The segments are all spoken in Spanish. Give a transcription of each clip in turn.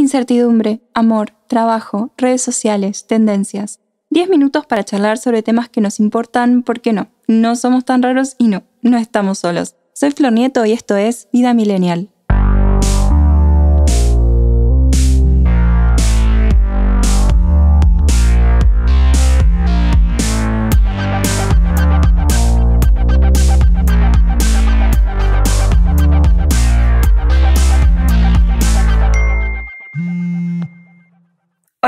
incertidumbre, amor, trabajo, redes sociales, tendencias. 10 minutos para charlar sobre temas que nos importan, porque no, no somos tan raros y no, no estamos solos. Soy Flor Nieto y esto es Vida Milenial.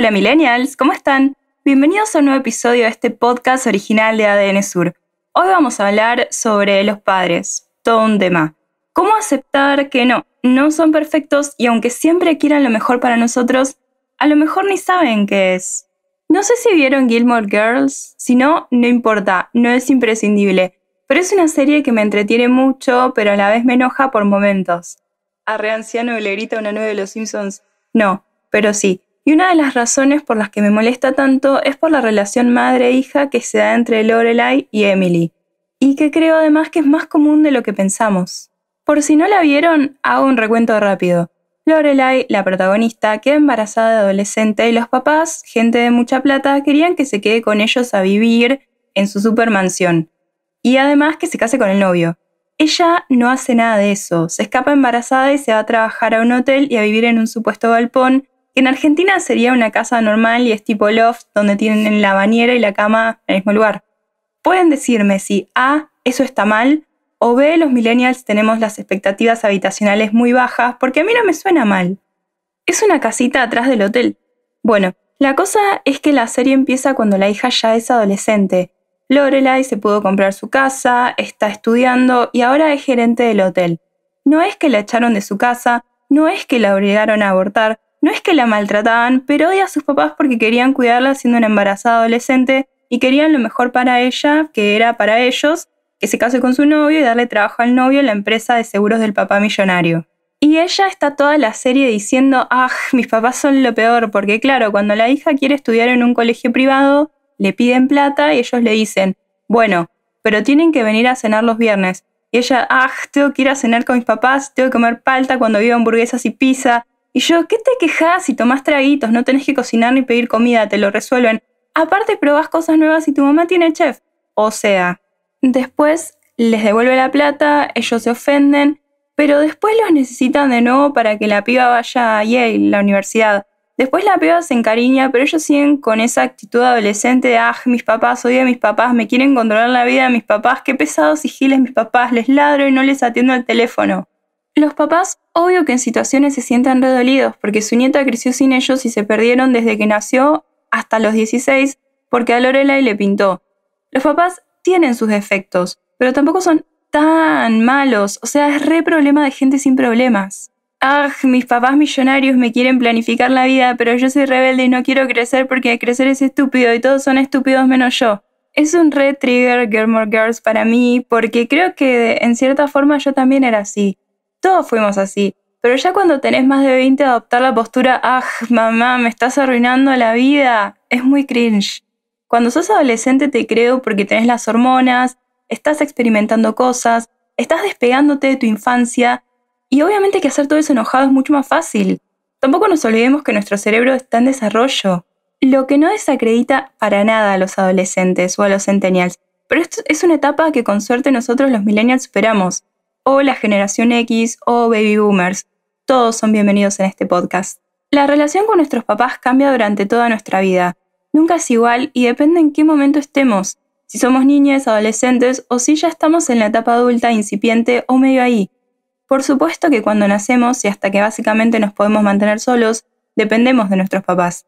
Hola millennials, ¿cómo están? Bienvenidos a un nuevo episodio de este podcast original de ADN Sur. Hoy vamos a hablar sobre los padres, todo un tema. ¿Cómo aceptar que no, no son perfectos y aunque siempre quieran lo mejor para nosotros, a lo mejor ni saben qué es? No sé si vieron Gilmore Girls, si no, no importa, no es imprescindible, pero es una serie que me entretiene mucho, pero a la vez me enoja por momentos. ¿A anciano le grita una nueva de los Simpsons. No, pero sí, y una de las razones por las que me molesta tanto es por la relación madre-hija que se da entre Lorelai y Emily, y que creo además que es más común de lo que pensamos. Por si no la vieron, hago un recuento rápido. Lorelai, la protagonista, queda embarazada de adolescente y los papás, gente de mucha plata, querían que se quede con ellos a vivir en su supermansión. Y además que se case con el novio. Ella no hace nada de eso, se escapa embarazada y se va a trabajar a un hotel y a vivir en un supuesto galpón en Argentina sería una casa normal y es tipo loft donde tienen la bañera y la cama en el mismo lugar. Pueden decirme si A, eso está mal, o B, los millennials tenemos las expectativas habitacionales muy bajas porque a mí no me suena mal. Es una casita atrás del hotel. Bueno, la cosa es que la serie empieza cuando la hija ya es adolescente. Lorelai se pudo comprar su casa, está estudiando y ahora es gerente del hotel. No es que la echaron de su casa, no es que la obligaron a abortar, no es que la maltrataban, pero odia a sus papás porque querían cuidarla siendo una embarazada adolescente y querían lo mejor para ella, que era para ellos, que se case con su novio y darle trabajo al novio en la empresa de seguros del papá millonario. Y ella está toda la serie diciendo, ah, mis papás son lo peor, porque claro, cuando la hija quiere estudiar en un colegio privado, le piden plata y ellos le dicen, bueno, pero tienen que venir a cenar los viernes. Y ella, ah, tengo que ir a cenar con mis papás, tengo que comer palta cuando vivo hamburguesas y pizza, y yo, ¿qué te quejas si tomás traguitos? No tenés que cocinar ni pedir comida, te lo resuelven. Aparte, probás cosas nuevas y tu mamá tiene chef. O sea, después les devuelve la plata, ellos se ofenden, pero después los necesitan de nuevo para que la piba vaya a Yale, la universidad. Después la piba se encariña, pero ellos siguen con esa actitud adolescente de, ah, mis papás, odio a mis papás, me quieren controlar la vida de mis papás, qué pesados y mis papás, les ladro y no les atiendo el teléfono. Los papás obvio que en situaciones se sientan redolidos porque su nieta creció sin ellos y se perdieron desde que nació hasta los 16 porque a Lorelai le pintó. Los papás tienen sus defectos, pero tampoco son tan malos, o sea, es re problema de gente sin problemas. Ah, mis papás millonarios me quieren planificar la vida, pero yo soy rebelde y no quiero crecer porque crecer es estúpido y todos son estúpidos menos yo. Es un re trigger Gilmore Girls para mí porque creo que en cierta forma yo también era así. Todos fuimos así. Pero ya cuando tenés más de 20, adoptar la postura, ah, mamá, me estás arruinando la vida, es muy cringe. Cuando sos adolescente te creo porque tenés las hormonas, estás experimentando cosas, estás despegándote de tu infancia y obviamente que hacer todo eso enojado es mucho más fácil. Tampoco nos olvidemos que nuestro cerebro está en desarrollo, lo que no desacredita para nada a los adolescentes o a los centennials, pero esto es una etapa que con suerte nosotros los millennials superamos o la generación X o baby boomers. Todos son bienvenidos en este podcast. La relación con nuestros papás cambia durante toda nuestra vida. Nunca es igual y depende en qué momento estemos, si somos niñas, adolescentes o si ya estamos en la etapa adulta, incipiente o medio ahí. Por supuesto que cuando nacemos y hasta que básicamente nos podemos mantener solos, dependemos de nuestros papás.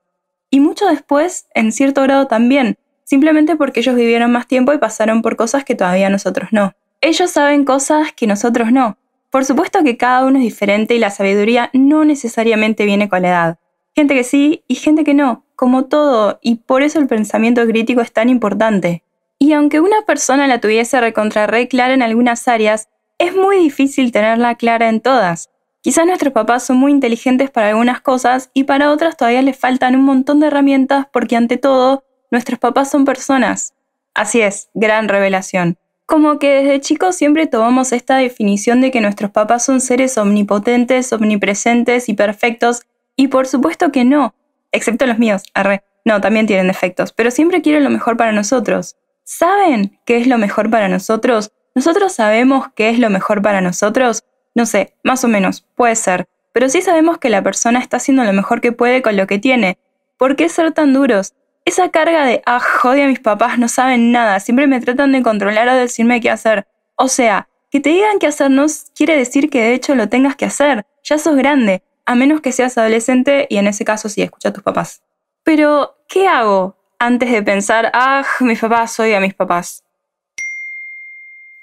Y mucho después, en cierto grado también, simplemente porque ellos vivieron más tiempo y pasaron por cosas que todavía nosotros no. Ellos saben cosas que nosotros no. Por supuesto que cada uno es diferente y la sabiduría no necesariamente viene con la edad. Gente que sí y gente que no, como todo, y por eso el pensamiento crítico es tan importante. Y aunque una persona la tuviese recontra clara en algunas áreas, es muy difícil tenerla clara en todas. Quizás nuestros papás son muy inteligentes para algunas cosas y para otras todavía les faltan un montón de herramientas porque ante todo, nuestros papás son personas. Así es, gran revelación. Como que desde chicos siempre tomamos esta definición de que nuestros papás son seres omnipotentes, omnipresentes y perfectos, y por supuesto que no, excepto los míos, arre. No, también tienen defectos, pero siempre quieren lo mejor para nosotros. ¿Saben qué es lo mejor para nosotros? ¿Nosotros sabemos qué es lo mejor para nosotros? No sé, más o menos, puede ser, pero sí sabemos que la persona está haciendo lo mejor que puede con lo que tiene. ¿Por qué ser tan duros? esa carga de, ah, jodia, mis papás no saben nada, siempre me tratan de controlar o decirme qué hacer. O sea, que te digan qué hacer no quiere decir que de hecho lo tengas que hacer, ya sos grande, a menos que seas adolescente y en ese caso sí, escucha a tus papás. Pero, ¿qué hago antes de pensar, ah, mis papás, odio a mis papás?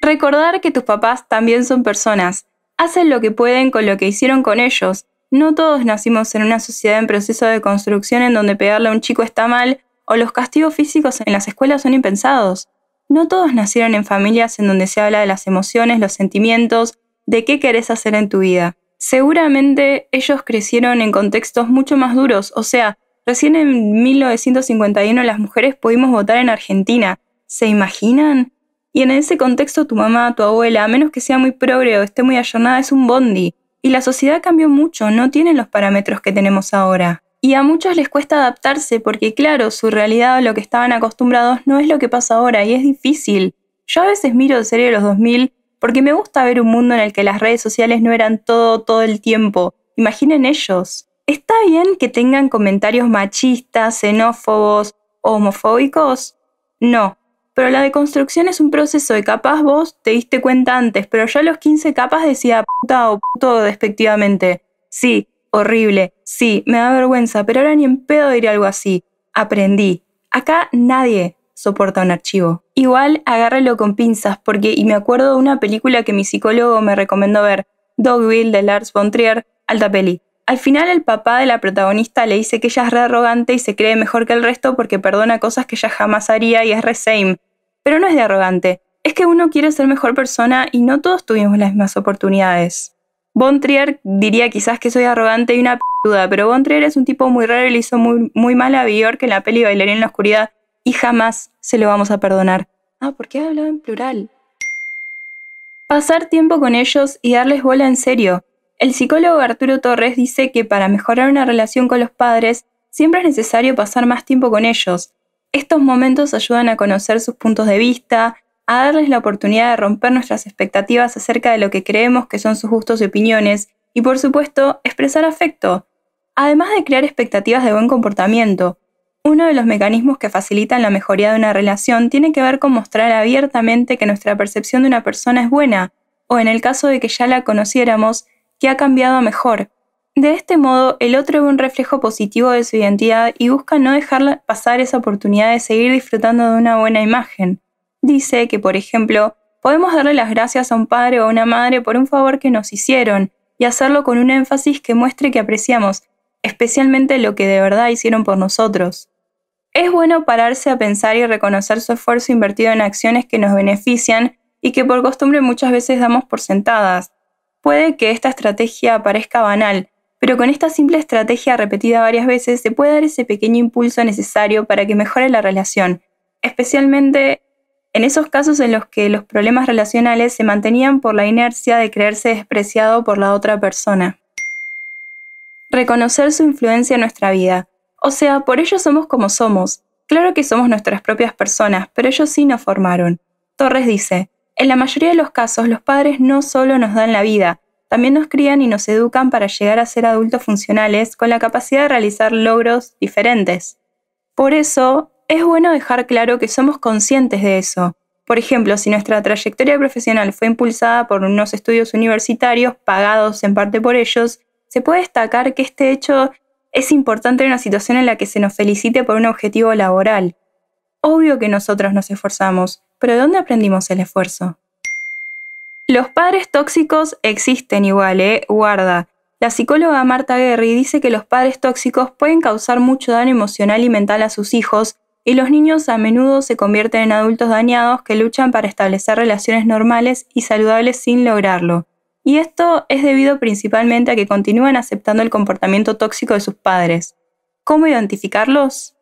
Recordar que tus papás también son personas, hacen lo que pueden con lo que hicieron con ellos. No todos nacimos en una sociedad en proceso de construcción en donde pegarle a un chico está mal o los castigos físicos en las escuelas son impensados. No todos nacieron en familias en donde se habla de las emociones, los sentimientos, de qué querés hacer en tu vida. Seguramente ellos crecieron en contextos mucho más duros, o sea, recién en 1951 las mujeres pudimos votar en Argentina. ¿Se imaginan? Y en ese contexto tu mamá, tu abuela, a menos que sea muy progre o esté muy allornada, es un bondi. Y la sociedad cambió mucho, no tienen los parámetros que tenemos ahora. Y a muchos les cuesta adaptarse porque, claro, su realidad o lo que estaban acostumbrados no es lo que pasa ahora y es difícil. Yo a veces miro el serie de los 2000 porque me gusta ver un mundo en el que las redes sociales no eran todo todo el tiempo. Imaginen ellos. Está bien que tengan comentarios machistas, xenófobos o homofóbicos. No, pero la deconstrucción es un proceso de capaz vos te diste cuenta antes, pero ya a los 15 capas decía puta o puto despectivamente. Sí, horrible. Sí, me da vergüenza, pero ahora ni en pedo diré algo así. Aprendí. Acá nadie soporta un archivo. Igual agárralo con pinzas, porque, y me acuerdo de una película que mi psicólogo me recomendó ver, Dogville de Lars von Trier, alta peli. Al final el papá de la protagonista le dice que ella es re arrogante y se cree mejor que el resto porque perdona cosas que ella jamás haría y es re same. Pero no es de arrogante, es que uno quiere ser mejor persona y no todos tuvimos las mismas oportunidades. Bontrier diría quizás que soy arrogante y una duda, pero Bontrier es un tipo muy raro y le hizo muy, muy mal a que en la peli bailaría en la oscuridad y jamás se lo vamos a perdonar. Ah, ¿por qué hablado en plural? Pasar tiempo con ellos y darles bola en serio. El psicólogo Arturo Torres dice que para mejorar una relación con los padres siempre es necesario pasar más tiempo con ellos. Estos momentos ayudan a conocer sus puntos de vista, a darles la oportunidad de romper nuestras expectativas acerca de lo que creemos que son sus gustos y opiniones, y por supuesto, expresar afecto, además de crear expectativas de buen comportamiento. Uno de los mecanismos que facilitan la mejoría de una relación tiene que ver con mostrar abiertamente que nuestra percepción de una persona es buena, o en el caso de que ya la conociéramos, que ha cambiado a mejor. De este modo, el otro ve un reflejo positivo de su identidad y busca no dejar pasar esa oportunidad de seguir disfrutando de una buena imagen dice que, por ejemplo, podemos darle las gracias a un padre o a una madre por un favor que nos hicieron y hacerlo con un énfasis que muestre que apreciamos, especialmente lo que de verdad hicieron por nosotros. Es bueno pararse a pensar y reconocer su esfuerzo invertido en acciones que nos benefician y que por costumbre muchas veces damos por sentadas. Puede que esta estrategia parezca banal, pero con esta simple estrategia repetida varias veces se puede dar ese pequeño impulso necesario para que mejore la relación, especialmente en esos casos en los que los problemas relacionales se mantenían por la inercia de creerse despreciado por la otra persona. Reconocer su influencia en nuestra vida. O sea, por ello somos como somos. Claro que somos nuestras propias personas, pero ellos sí nos formaron. Torres dice, en la mayoría de los casos los padres no solo nos dan la vida, también nos crían y nos educan para llegar a ser adultos funcionales con la capacidad de realizar logros diferentes. Por eso, es bueno dejar claro que somos conscientes de eso. Por ejemplo, si nuestra trayectoria profesional fue impulsada por unos estudios universitarios pagados en parte por ellos, se puede destacar que este hecho es importante en una situación en la que se nos felicite por un objetivo laboral. Obvio que nosotros nos esforzamos, pero ¿de dónde aprendimos el esfuerzo? Los padres tóxicos existen igual, ¿eh? Guarda. La psicóloga Marta Guerri dice que los padres tóxicos pueden causar mucho daño emocional y mental a sus hijos y los niños a menudo se convierten en adultos dañados que luchan para establecer relaciones normales y saludables sin lograrlo. Y esto es debido principalmente a que continúan aceptando el comportamiento tóxico de sus padres. ¿Cómo identificarlos?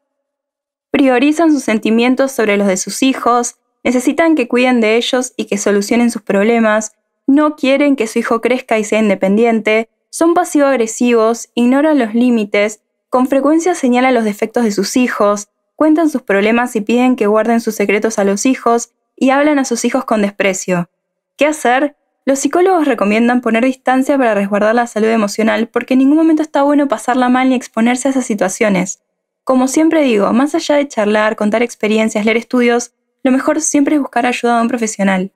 Priorizan sus sentimientos sobre los de sus hijos, necesitan que cuiden de ellos y que solucionen sus problemas, no quieren que su hijo crezca y sea independiente, son pasivo-agresivos, ignoran los límites, con frecuencia señalan los defectos de sus hijos, cuentan sus problemas y piden que guarden sus secretos a los hijos y hablan a sus hijos con desprecio. ¿Qué hacer? Los psicólogos recomiendan poner distancia para resguardar la salud emocional porque en ningún momento está bueno pasarla mal ni exponerse a esas situaciones. Como siempre digo, más allá de charlar, contar experiencias, leer estudios, lo mejor siempre es buscar ayuda de un profesional.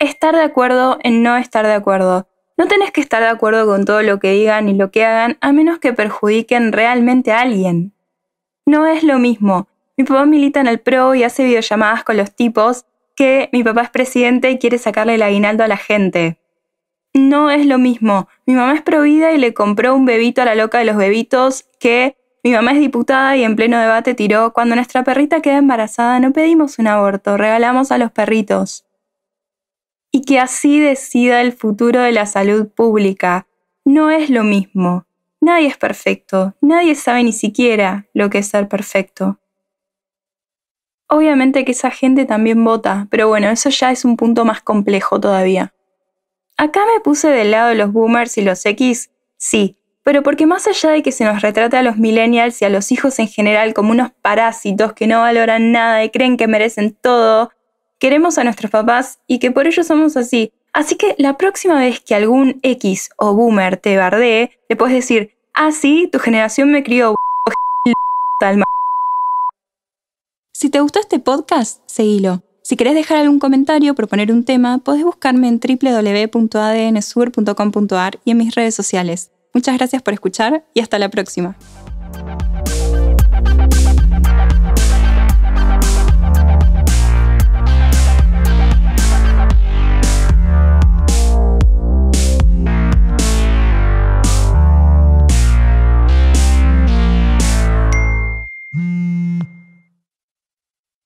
Estar de acuerdo en no estar de acuerdo. No tenés que estar de acuerdo con todo lo que digan y lo que hagan a menos que perjudiquen realmente a alguien. No es lo mismo. Mi papá milita en el PRO y hace videollamadas con los tipos que mi papá es presidente y quiere sacarle el aguinaldo a la gente. No es lo mismo. Mi mamá es provida y le compró un bebito a la loca de los bebitos que mi mamá es diputada y en pleno debate tiró, cuando nuestra perrita queda embarazada no pedimos un aborto, regalamos a los perritos. Y que así decida el futuro de la salud pública. No es lo mismo. Nadie es perfecto, nadie sabe ni siquiera lo que es ser perfecto. Obviamente que esa gente también vota, pero bueno, eso ya es un punto más complejo todavía. Acá me puse del lado de los boomers y los X, sí, pero porque más allá de que se nos retrata a los millennials y a los hijos en general como unos parásitos que no valoran nada y creen que merecen todo, queremos a nuestros papás y que por ello somos así. Así que la próxima vez que algún X o boomer te bardee, le puedes decir, ah, sí, tu generación me crió Si te gustó este podcast, seguilo. Si querés dejar algún comentario, proponer un tema, podés buscarme en www.adnsur.com.ar y en mis redes sociales. Muchas gracias por escuchar y hasta la próxima.